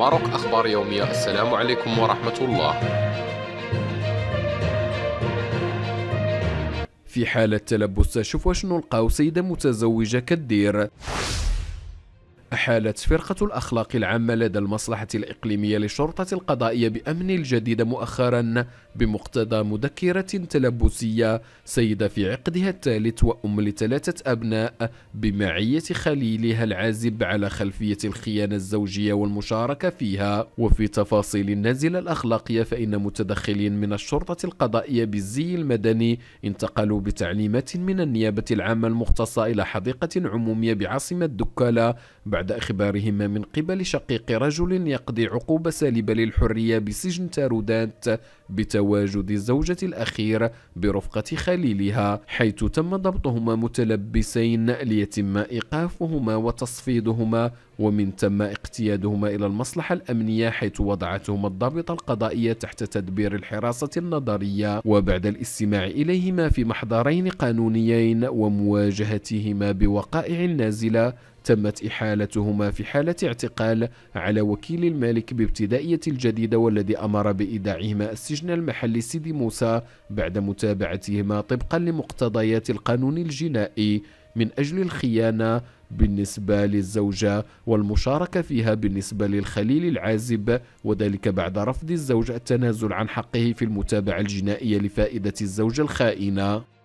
ماروك أخبار يومية السلام عليكم ورحمة الله في حالة تلبس شوف شنو لقاو سيدة متزوجة كدير أحالت فرقة الأخلاق العامة لدى المصلحة الإقليمية للشرطة القضائية بأمن الجديد مؤخرا بمقتضى مذكرة تلبسية سيدة في عقدها الثالث وأم لثلاثة أبناء بمعية خليلها العازب على خلفية الخيانة الزوجية والمشاركة فيها وفي تفاصيل النازلة الأخلاقية فإن متدخلين من الشرطة القضائية بالزي المدني انتقلوا بتعليمات من النيابة العامة المختصة إلى حديقة عمومية بعاصمة دكالة بعد بعد إخبارهما من قبل شقيق رجل يقضي عقوبة سالبة للحرية بسجن تارودات بتواجد الزوجة الأخير برفقة خليلها حيث تم ضبطهما متلبسين ليتم إيقافهما وتصفيدهما ومن تم اقتيادهما إلى المصلحة الأمنية حيث وضعتهما الضابطة القضائية تحت تدبير الحراسة النظرية وبعد الاستماع إليهما في محضرين قانونيين ومواجهتهما بوقائع نازلة تمت إحالتهما في حالة اعتقال على وكيل الملك بابتدائية الجديدة والذي أمر بإيداعهما السجن المحلي سيدي موسى بعد متابعتهما طبقا لمقتضيات القانون الجنائي من أجل الخيانة بالنسبة للزوجة والمشاركة فيها بالنسبة للخليل العازب وذلك بعد رفض الزوج التنازل عن حقه في المتابعة الجنائية لفائدة الزوجة الخائنة